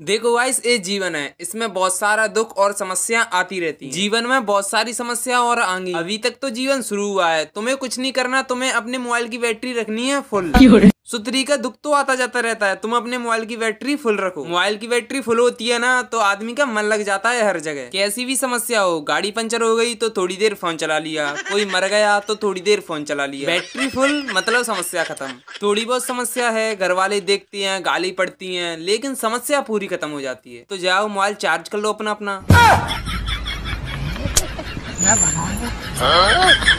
देखो वाइस ये जीवन है इसमें बहुत सारा दुख और समस्या आती रहती है जीवन में बहुत सारी समस्या और आंगी अभी तक तो जीवन शुरू हुआ है तुम्हें कुछ नहीं करना तुम्हें अपने मोबाइल की बैटरी रखनी है फुल सो तरीका का दुख तो आता जाता रहता है तुम अपने मोबाइल की बैटरी फुल रखो मोबाइल की बैटरी फुल होती है ना तो आदमी का मन लग जाता है हर जगह कैसी भी समस्या हो गाड़ी पंचर हो गई तो थोड़ी देर फोन चला लिया कोई मर गया तो थोड़ी देर फोन चला लिया बैटरी फुल मतलब समस्या खत्म थोड़ी बहुत समस्या है घर वाले देखते हैं गाली पड़ती है लेकिन समस्या पूरी खत्म हो जाती है तो जाओ मोबाइल चार्ज कर लो अपना अपना